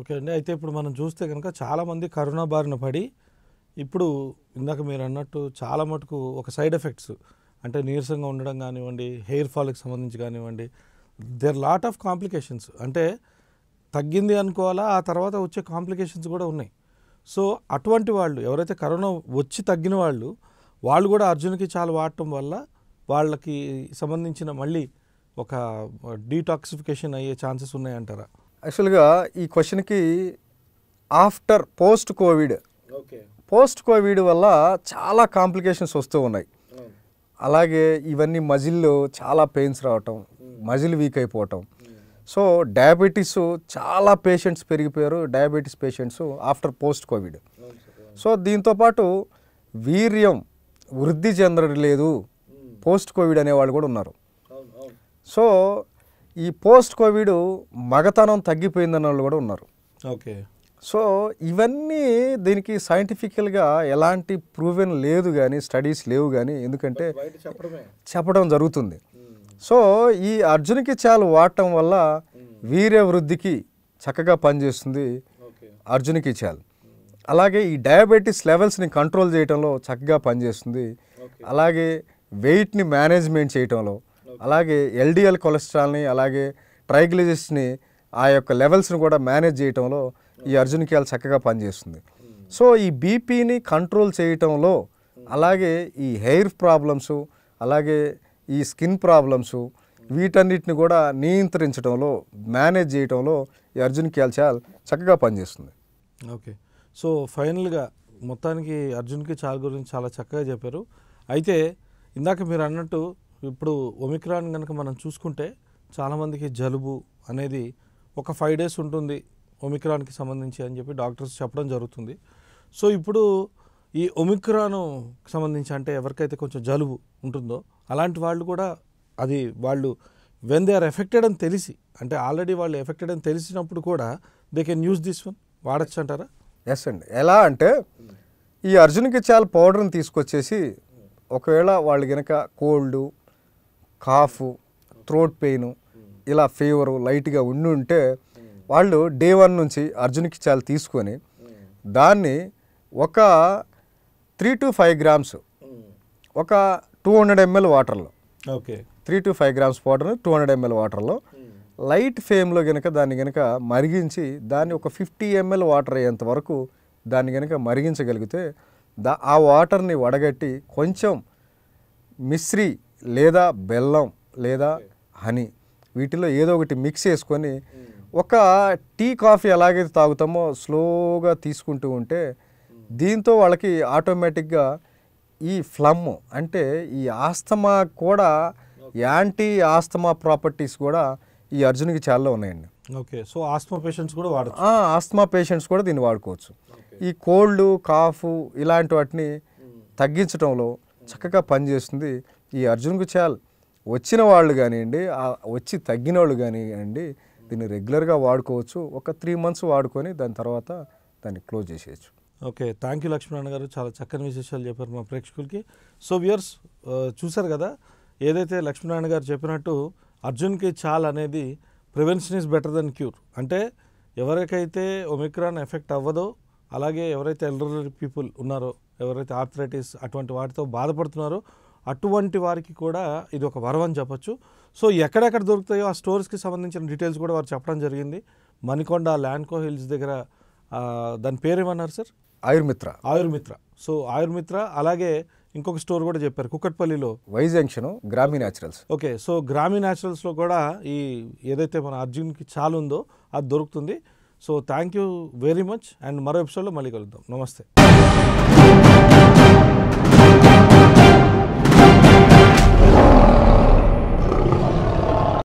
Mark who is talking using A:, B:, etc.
A: okay అండి అయితే ఇప్పుడు మనం చూస్తే కనుక చాలామంది కరోనా బారిన పడి ఇప్పుడు ఇందాక మీరు అన్నట్టు చాలా మటుకు ఒక సైడ్ ఎఫెక్ట్స్ అంటే నీరసంగా ఉండడం కానివ్వండి హెయిర్ ఫాల్కి సంబంధించి కానివ్వండి దేర్ లాట్ ఆఫ్ కాంప్లికేషన్స్ అంటే తగ్గింది అనుకోవాలా ఆ తర్వాత వచ్చే కాంప్లికేషన్స్ కూడా ఉన్నాయి సో అటువంటి వాళ్ళు ఎవరైతే కరోనా వచ్చి తగ్గిన వాళ్ళు వాళ్ళు కూడా అర్జున్కి చాలా వాడటం వల్ల వాళ్ళకి సంబంధించిన మళ్ళీ ఒక డీటాక్సిఫికేషన్ అయ్యే ఛాన్సెస్ ఉన్నాయంటారా యాక్చువల్గా ఈ క్వశ్చన్కి after
B: post covid post covid వల్ల చాలా కాంప్లికేషన్స్ వస్తూ ఉన్నాయి అలాగే ఇవన్నీ మజిల్లో చాలా పెయిన్స్ రావటం మజిల్ వీక్ అయిపోవటం సో డయాబెటీస్ చాలా పేషెంట్స్ పెరిగిపోయారు diabetes patients after post covid so దీంతోపాటు వీర్యం వృద్ధి చెందడం లేదు పోస్ట్ కోవిడ్ అనేవాళ్ళు కూడా ఉన్నారు సో ఈ పోస్ట్ కోవిడ్ మగతనం తగ్గిపోయిందన్న వాళ్ళు కూడా ఉన్నారు ఓకే సో ఇవన్నీ దీనికి సైంటిఫికల్గా ఎలాంటి ప్రూవెన్ లేదు కానీ స్టడీస్ లేవు కానీ ఎందుకంటే చెప్పడం జరుగుతుంది సో ఈ అర్జున్కి చాలు వాడటం వల్ల వీర్య వృద్ధికి చక్కగా పనిచేస్తుంది అర్జున్కి చాలు అలాగే ఈ డయాబెటీస్ లెవెల్స్ని కంట్రోల్ చేయడంలో చక్కగా పనిచేస్తుంది అలాగే వెయిట్ని మేనేజ్మెంట్ చేయడంలో అలాగే ఎల్డిఎల్ కొలెస్ట్రాల్ని అలాగే ట్రైగ్లిజిస్ని ఆ యొక్క లెవెల్స్ని కూడా మేనేజ్ చేయటంలో ఈ అర్జున్ క్యాల్ చక్కగా పనిచేస్తుంది సో ఈ బీపీని కంట్రోల్ చేయటంలో అలాగే ఈ హెయిర్ ప్రాబ్లమ్స్ అలాగే ఈ స్కిన్ ప్రాబ్లమ్స్ వీటన్నిటిని కూడా నియంత్రించడంలో మేనేజ్ చేయడంలో ఈ అర్జున్ క్యాల్చాల్ చక్కగా పనిచేస్తుంది
A: ఓకే సో ఫైనల్గా మొత్తానికి అర్జున్కి చాల్ గురించి చాలా చక్కగా చెప్పారు అయితే ఇందాక మీరు అన్నట్టు ఇప్పుడు ఒమిక్రాన్ కనుక మనం చూసుకుంటే చాలామందికి జలుబు అనేది ఒక ఫైవ్ డేస్ ఉంటుంది ఒమిక్రాన్కి సంబంధించి అని చెప్పి డాక్టర్స్ చెప్పడం జరుగుతుంది సో ఇప్పుడు ఈ ఒమిక్రాను సంబంధించి అంటే ఎవరికైతే కొంచెం జలుబు ఉంటుందో అలాంటి వాళ్ళు కూడా అది వాళ్ళు వెన్ దే ఆర్ ఎఫెక్టెడ్ అని తెలిసి అంటే ఆల్రెడీ వాళ్ళు ఎఫెక్టెడ్ అని తెలిసినప్పుడు కూడా they can use this one వాడచ్చు అంటారా ఎస్ అండి ఎలా అంటే ఈ అర్జున్కి చాలా
B: పౌడర్ని తీసుకొచ్చేసి ఒకవేళ వాళ్ళు కనుక కోల్డ్ కాఫ్ థ్రోట్ పెయిన్ ఇలా ఫీవరు లైట్గా ఉండి ఉంటే వాళ్ళు డే వన్ నుంచి అర్జున్కి చాలా తీసుకొని దాన్ని ఒక త్రీ టు ఫైవ్ గ్రామ్స్ ఒక టూ హండ్రెడ్ ఎంఎల్ వాటర్లో okay three to five grams powder two hundred ML వాటర్లో లైట్ ఫేమ్లో కనుక దాన్ని కనుక మరిగించి దాన్ని ఒక ఫిఫ్టీ ఎంఎల్ వాటర్ అయ్యేంత వరకు దాన్ని కనుక మరిగించగలిగితే దా ఆ వాటర్ని వడగట్టి కొంచెం మిశ్రీ లేదా బెల్లం లేదా హనీ వీటిలో ఏదో ఒకటి మిక్స్ చేసుకొని ఒక టీ కాఫీ ఎలాగైతే తాగుతామో స్లోగా తీసుకుంటూ ఉంటే దీంతో వాళ్ళకి ఆటోమేటిక్గా ఈ ఫ్లమ్ అంటే ఈ ఆస్తమా కూడా యాంటీ ఆస్తమా ప్రాపర్టీస్ కూడా ఈ అర్జునికి చాలా ఉన్నాయండి
A: ఓకే సో ఆస్తమా పేషెంట్స్ కూడా వాడు
B: ఆస్తమా పేషెంట్స్ కూడా దీన్ని వాడుకోవచ్చు ఈ కోల్డ్ కాఫ్ ఇలాంటి వాటిని తగ్గించడంలో చక్కగా పనిచేస్తుంది ఈ అర్జున్ గుచాల్ వచ్చిన వాళ్ళు కానివ్వండి వచ్చి తగ్గిన వాళ్ళు కానివ్వండి దీన్ని రెగ్యులర్గా వాడుకోవచ్చు ఒక త్రీ మంత్స్ వాడుకొని దాని తర్వాత దాన్ని క్లోజ్ చేసేయచ్చు
A: ఓకే థ్యాంక్ యూ లక్ష్మీనారాయణ గారు చాలా చక్కని విశేషాలు చెప్పారు మా ప్రేక్షకులకి సో వ్యూయర్స్ చూసారు కదా ఏదైతే లక్ష్మీనారాయణ గారు చెప్పినట్టు అర్జున్కి చాల్ అనేది prevention is better than cure అంటే ఎవరికైతే ఒమిక్రాన్ ఎఫెక్ట్ అవ్వదో అలాగే ఎవరైతే ఎల్డర్లీ పీపుల్ ఉన్నారో ఎవరైతే ఆర్థరైటిస్ అటువంటి వాటితో బాధపడుతున్నారో అటువంటి వారికి కూడా ఇది ఒక వరం అని చెప్పొచ్చు సో ఎక్కడెక్కడ దొరుకుతాయో ఆ స్టోర్స్కి సంబంధించిన డీటెయిల్స్ కూడా వారు చెప్పడం జరిగింది మణికొండ ల్యాండ్కో హిల్స్ దగ్గర దాని పేరు ఏమన్నారు సార్ ఆయుర్మిత్ర ఆయుర్మిత్ర సో ఆయుర్మిత్ర అలాగే ఇంకొక స్టోర్ కూడా చెప్పారు కుక్కట్పల్లిలో Y junction Grami Naturals okay so Grami న్యాచురల్స్లో కూడా ఈ ఏదైతే మన అర్జున్కి చాలు ఉందో అది దొరుకుతుంది so thank you very much and మరో ఎపిసోడ్లో మళ్ళీ కలుద్దాం నమస్తే